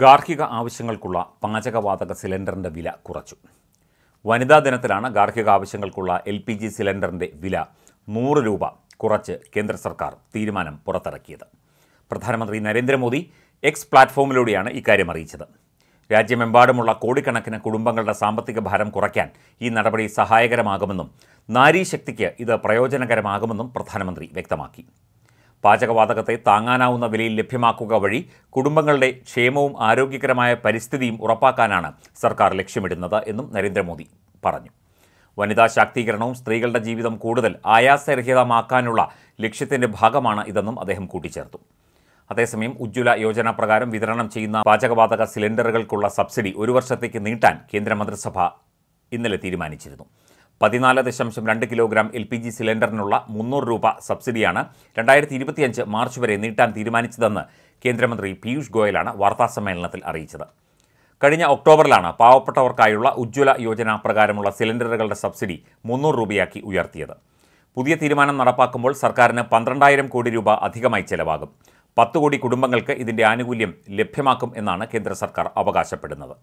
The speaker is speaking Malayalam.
ഗാർഹിക ആവശ്യങ്ങൾക്കുള്ള പാചകവാതക സിലിണ്ടറിൻ്റെ വില കുറച്ചു വനിതാ ദിനത്തിലാണ് ഗാർഹിക ആവശ്യങ്ങൾക്കുള്ള എൽ പി ജി സിലിണ്ടറിൻ്റെ വില നൂറ് രൂപ കുറച്ച് കേന്ദ്ര സർക്കാർ തീരുമാനം പുറത്തിറക്കിയത് പ്രധാനമന്ത്രി നരേന്ദ്രമോദി എക്സ് പ്ലാറ്റ്ഫോമിലൂടെയാണ് ഇക്കാര്യം അറിയിച്ചത് രാജ്യമെമ്പാടുമുള്ള കോടിക്കണക്കിന് കുടുംബങ്ങളുടെ സാമ്പത്തിക ഭാരം കുറയ്ക്കാൻ ഈ നടപടി സഹായകരമാകുമെന്നും നാരീശക്തിക്ക് ഇത് പ്രയോജനകരമാകുമെന്നും പ്രധാനമന്ത്രി വ്യക്തമാക്കി പാചകവാതകത്തെ താങ്ങാനാവുന്ന വിലയിൽ ലഭ്യമാക്കുക വഴി കുടുംബങ്ങളുടെ ക്ഷേമവും ആരോഗ്യകരമായ പരിസ്ഥിതിയും ഉറപ്പാക്കാനാണ് സർക്കാർ ലക്ഷ്യമിടുന്നത് എന്നും നരേന്ദ്രമോദി പറഞ്ഞു വനിതാ ശാക്തീകരണവും സ്ത്രീകളുടെ ജീവിതം കൂടുതൽ ആയാസരഹിതമാക്കാനുള്ള ലക്ഷ്യത്തിന്റെ ഭാഗമാണ് ഇതെന്നും അദ്ദേഹം കൂട്ടിച്ചേർത്തു അതേസമയം ഉജ്ജ്വല യോജന പ്രകാരം വിതരണം ചെയ്യുന്ന പാചകവാതക സിലിണ്ടറുകൾക്കുള്ള സബ്സിഡി ഒരു വർഷത്തേക്ക് നീട്ടാൻ കേന്ദ്രമന്ത്രിസഭ ഇന്നലെ തീരുമാനിച്ചിരുന്നു പതിനാല് ദശാംശം രണ്ട് കിലോഗ്രാം എൽ പി ജി സിലിണ്ടറിനുള്ള മുന്നൂറ് രൂപ സബ്സിഡിയാണ് രണ്ടായിരത്തി ഇരുപത്തിയഞ്ച് മാർച്ച് വരെ നീട്ടാൻ തീരുമാനിച്ചതെന്ന് കേന്ദ്രമന്ത്രി പീയൂഷ് ഗോയലാണ് വാർത്താസമ്മേളനത്തിൽ അറിയിച്ചത് കഴിഞ്ഞ ഒക്ടോബറിലാണ് പാവപ്പെട്ടവർക്കായുള്ള ഉജ്ജ്വല യോജന പ്രകാരമുള്ള സിലിണ്ടറുകളുടെ സബ്സിഡി മുന്നൂറ് രൂപയാക്കി ഉയർത്തിയത് പുതിയ തീരുമാനം നടപ്പാക്കുമ്പോൾ സർക്കാരിന് പന്ത്രണ്ടായിരം കോടി രൂപ അധികമായി ചെലവാകും പത്ത് കോടി കുടുംബങ്ങൾക്ക് ഇതിൻ്റെ ആനുകൂല്യം ലഭ്യമാക്കും എന്നാണ് കേന്ദ്ര സർക്കാർ അവകാശപ്പെടുന്നത്